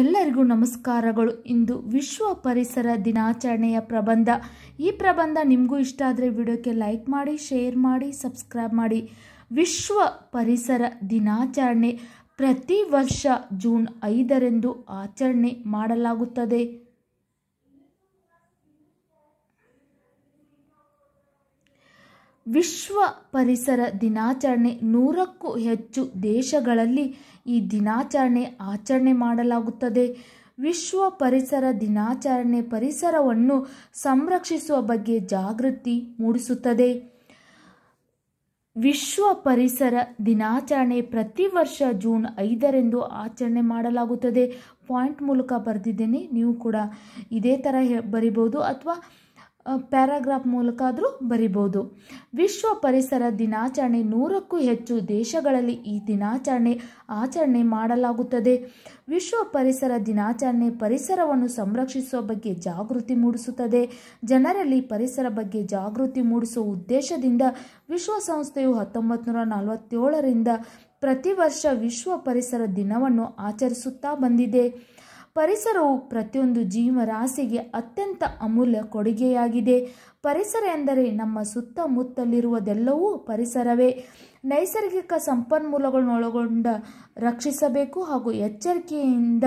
ಎಲ್ಲರಿಗೂ ನಮಸ್ಕಾರಗಳು ಇಂದು ವಿಶ್ವ ಪರಿಸರ ದಿನಾಚರಣೆಯ ಪ್ರಬಂಧ ಈ ಪ್ರಬಂಧ ನಿಮಗೂ ಇಷ್ಟ ಆದರೆ ವಿಡಿಯೋಕ್ಕೆ ಲೈಕ್ ಮಾಡಿ ಶೇರ್ ಮಾಡಿ ಸಬ್ಸ್ಕ್ರೈಬ್ ಮಾಡಿ ವಿಶ್ವ ಪರಿಸರ ದಿನಾಚರಣೆ ಪ್ರತಿ ವರ್ಷ ಜೂನ್ ಐದರಂದು ಆಚರಣೆ ಮಾಡಲಾಗುತ್ತದೆ ವಿಶ್ವ ಪರಿಸರ ದಿನಾಚರಣೆ ನೂರಕ್ಕೂ ಹೆಚ್ಚು ದೇಶಗಳಲ್ಲಿ ಈ ದಿನಾಚರಣೆ ಆಚರಣೆ ಮಾಡಲಾಗುತ್ತದೆ ವಿಶ್ವ ಪರಿಸರ ದಿನಾಚರಣೆ ಪರಿಸರವನ್ನು ಸಂರಕ್ಷಿಸುವ ಬಗ್ಗೆ ಜಾಗೃತಿ ಮೂಡಿಸುತ್ತದೆ ವಿಶ್ವ ಪರಿಸರ ದಿನಾಚರಣೆ ಪ್ರತಿ ವರ್ಷ ಜೂನ್ ಐದರಂದು ಆಚರಣೆ ಮಾಡಲಾಗುತ್ತದೆ ಪಾಯಿಂಟ್ ಮೂಲಕ ಬರೆದಿದ್ದೇನೆ ನೀವು ಕೂಡ ಇದೇ ಥರ ಬರಿಬೋದು ಅಥವಾ ಪ್ಯಾರಾಗ್ರಾಫ್ ಮೂಲಕ ಆದರೂ ಬರಿಬೋದು ವಿಶ್ವ ಪರಿಸರ ದಿನಾಚರಣೆ ನೂರಕ್ಕೂ ಹೆಚ್ಚು ದೇಶಗಳಲ್ಲಿ ಈ ದಿನಾಚರಣೆ ಆಚರಣೆ ಮಾಡಲಾಗುತ್ತದೆ ವಿಶ್ವ ಪರಿಸರ ದಿನಾಚರಣೆ ಪರಿಸರವನ್ನು ಸಂರಕ್ಷಿಸುವ ಬಗ್ಗೆ ಜಾಗೃತಿ ಮೂಡಿಸುತ್ತದೆ ಜನರಲ್ಲಿ ಪರಿಸರ ಬಗ್ಗೆ ಜಾಗೃತಿ ಮೂಡಿಸುವ ಉದ್ದೇಶದಿಂದ ವಿಶ್ವಸಂಸ್ಥೆಯು ಹತ್ತೊಂಬತ್ತು ನೂರ ನಲವತ್ತೇಳರಿಂದ ಪ್ರತಿ ವರ್ಷ ವಿಶ್ವ ಪರಿಸರ ದಿನವನ್ನು ಆಚರಿಸುತ್ತಾ ಬಂದಿದೆ ಪರಿಸರವು ಪ್ರತಿಯೊಂದು ಜೀವರಾಶಿಗೆ ಅತ್ಯಂತ ಅಮೂಲ್ಯ ಕೊಡುಗೆಯಾಗಿದೆ ಪರಿಸರ ಎಂದರೆ ನಮ್ಮ ಸುತ್ತಮುತ್ತಲಿರುವುದೆಲ್ಲವೂ ಪರಿಸರವೇ ನೈಸರ್ಗಿಕ ಸಂಪನ್ಮೂಲಗಳನ್ನೊಳಗೊಂಡ ರಕ್ಷಿಸಬೇಕು ಹಾಗೂ ಎಚ್ಚರಿಕೆಯಿಂದ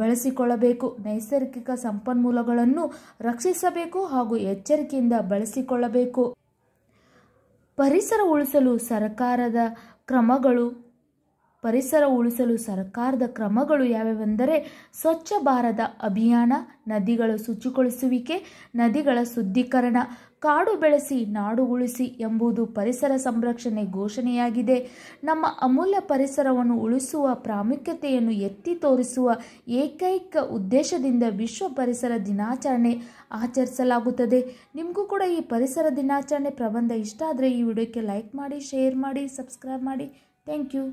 ಬಳಸಿಕೊಳ್ಳಬೇಕು ನೈಸರ್ಗಿಕ ಸಂಪನ್ಮೂಲಗಳನ್ನು ರಕ್ಷಿಸಬೇಕು ಹಾಗೂ ಎಚ್ಚರಿಕೆಯಿಂದ ಬಳಸಿಕೊಳ್ಳಬೇಕು ಪರಿಸರ ಉಳಿಸಲು ಸರ್ಕಾರದ ಕ್ರಮಗಳು ಪರಿಸರ ಉಳಿಸಲು ಸರ್ಕಾರದ ಕ್ರಮಗಳು ಯಾವ್ಯಾವೆಂದರೆ ಸ್ವಚ್ಛ ಭಾರತ ಅಭಿಯಾನ ನದಿಗಳ ಶುಚಿಗೊಳಿಸುವಿಕೆ ನದಿಗಳ ಶುದ್ಧೀಕರಣ ಕಾಡು ಬೆಳೆಸಿ ನಾಡು ಉಳಿಸಿ ಎಂಬುದು ಪರಿಸರ ಸಂರಕ್ಷಣೆ ಘೋಷಣೆಯಾಗಿದೆ ನಮ್ಮ ಅಮೂಲ್ಯ ಪರಿಸರವನ್ನು ಉಳಿಸುವ ಪ್ರಾಮುಖ್ಯತೆಯನ್ನು ಎತ್ತಿ ತೋರಿಸುವ ಏಕೈಕ ಉದ್ದೇಶದಿಂದ ವಿಶ್ವ ಪರಿಸರ ದಿನಾಚರಣೆ ಆಚರಿಸಲಾಗುತ್ತದೆ ನಿಮಗೂ ಕೂಡ ಈ ಪರಿಸರ ದಿನಾಚರಣೆ ಪ್ರಬಂಧ ಇಷ್ಟ ಆದರೆ ಈ ವಿಡಿಯೋಕ್ಕೆ ಲೈಕ್ ಮಾಡಿ ಶೇರ್ ಮಾಡಿ ಸಬ್ಸ್ಕ್ರೈಬ್ ಮಾಡಿ ಥ್ಯಾಂಕ್ ಯು